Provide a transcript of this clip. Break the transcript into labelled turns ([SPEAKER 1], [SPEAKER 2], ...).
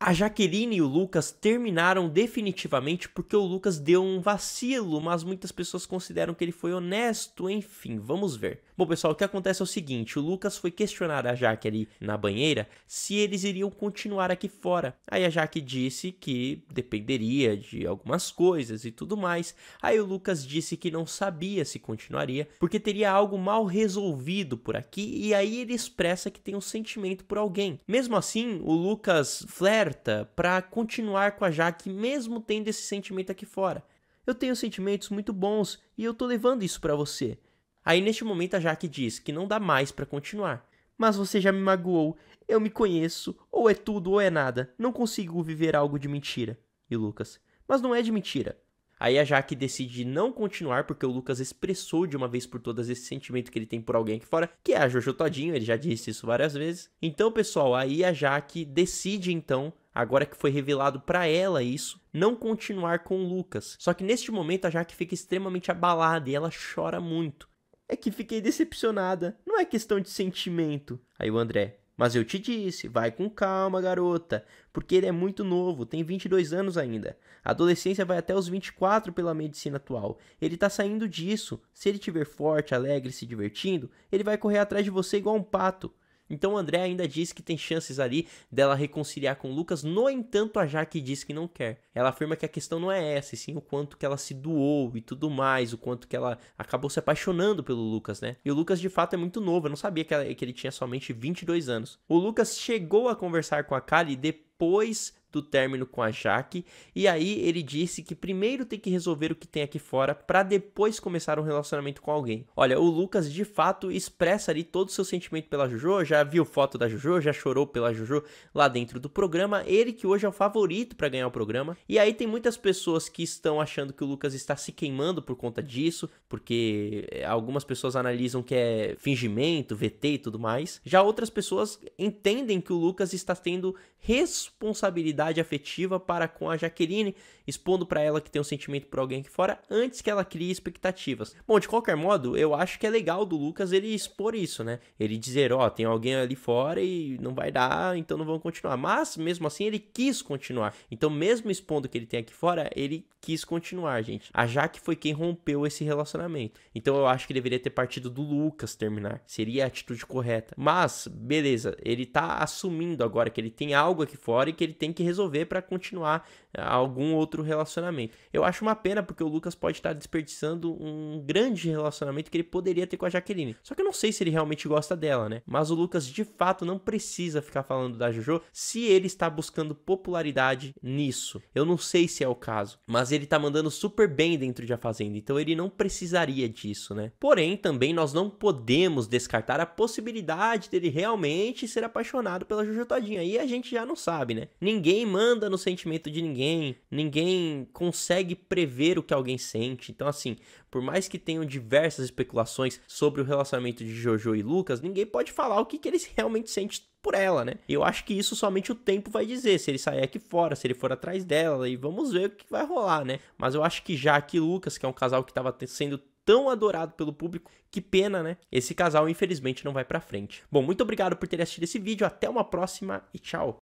[SPEAKER 1] A Jaqueline e o Lucas terminaram definitivamente porque o Lucas deu um vacilo, mas muitas pessoas consideram que ele foi honesto, enfim, vamos ver. Bom, pessoal, o que acontece é o seguinte: o Lucas foi questionar a Jaque ali na banheira se eles iriam continuar aqui fora. Aí a Jaque disse que dependeria de algumas coisas e tudo mais. Aí o Lucas disse que não sabia se continuaria porque teria algo mal resolvido por aqui, e aí ele expressa que tem um sentimento por alguém. Mesmo assim, o Lucas flera aberta para continuar com a Jaque mesmo tendo esse sentimento aqui fora. Eu tenho sentimentos muito bons e eu tô levando isso para você. Aí neste momento a Jaque diz que não dá mais para continuar. Mas você já me magoou, eu me conheço, ou é tudo ou é nada. Não consigo viver algo de mentira. E Lucas, mas não é de mentira. Aí a Jaque decide não continuar, porque o Lucas expressou de uma vez por todas esse sentimento que ele tem por alguém aqui fora, que é a Jojo Todinho, ele já disse isso várias vezes. Então, pessoal, aí a Jaque decide então agora que foi revelado para ela isso, não continuar com o Lucas. Só que neste momento a Jaque fica extremamente abalada e ela chora muito. É que fiquei decepcionada, não é questão de sentimento. Aí o André, mas eu te disse, vai com calma, garota, porque ele é muito novo, tem 22 anos ainda. A adolescência vai até os 24 pela medicina atual. Ele tá saindo disso. Se ele tiver forte, alegre, se divertindo, ele vai correr atrás de você igual um pato. Então André ainda diz que tem chances ali dela reconciliar com o Lucas, no entanto a Jaque diz que não quer. Ela afirma que a questão não é essa, e sim o quanto que ela se doou e tudo mais, o quanto que ela acabou se apaixonando pelo Lucas, né? E o Lucas de fato é muito novo, eu não sabia que, ela, que ele tinha somente 22 anos. O Lucas chegou a conversar com a Kali depois do término com a Jaque, e aí ele disse que primeiro tem que resolver o que tem aqui fora para depois começar um relacionamento com alguém. Olha, o Lucas de fato expressa ali todo o seu sentimento pela Jojo, já viu foto da Jojo, já chorou pela Jojo lá dentro do programa, ele que hoje é o favorito para ganhar o programa. E aí tem muitas pessoas que estão achando que o Lucas está se queimando por conta disso, porque eh, algumas pessoas analisam que é fingimento, VT e tudo mais. Já outras pessoas entendem que o Lucas está tendo responsabilidade proximidade afetiva para com a Jaqueline, expondo para ela que tem um sentimento por alguém aqui fora antes que ela crie expectativas. Bom, de qualquer modo, eu acho que é legal do Lucas ele expor isso, né? Ele dizer, ó, oh, tem alguém ali fora e não vai dar, então não vão continuar. Mas mesmo assim ele quis continuar. Então, mesmo expondo que ele tem aqui fora, ele quis continuar, gente. A Jaque foi quem rompeu esse relacionamento. Então, eu acho que deveria ter partido do Lucas terminar. Seria a atitude correta. Mas, beleza, ele tá assumindo agora que ele tem algo aqui fora e que ele tem que resolver para continuar eh, algum outro relacionamento. Eu acho uma pena porque o Lucas pode estar tá desperdiçando um grande relacionamento que ele poderia ter com a Jaqueline. Só que eu não sei se ele realmente gosta dela, né? Mas o Lucas de fato não precisa ficar falando da JoJo se ele está buscando popularidade nisso. Eu não sei se é o caso, mas ele tá mandando super bem dentro de A Fazenda, então ele não precisaria disso, né? Porém, também nós não podemos descartar a possibilidade dele realmente ser apaixonado pela JoJo Todinha. Aí a gente já não sabe, né? Ninguém Ninguém manda no sentimento de ninguém, ninguém consegue prever o que alguém sente. Então, assim, por mais que tenham diversas especulações sobre o relacionamento de Jojo e Lucas, ninguém pode falar o que, que eles realmente sentem por ela, né? Eu acho que isso somente o tempo vai dizer, se ele sair aqui fora, se ele for atrás dela, e vamos ver o que vai rolar, né? Mas eu acho que já que Lucas, que é um casal que estava sendo tão adorado pelo público, que pena, né? Esse casal infelizmente não vai para frente. Bom, muito obrigado por ter assistido esse vídeo, até uma próxima e tchau.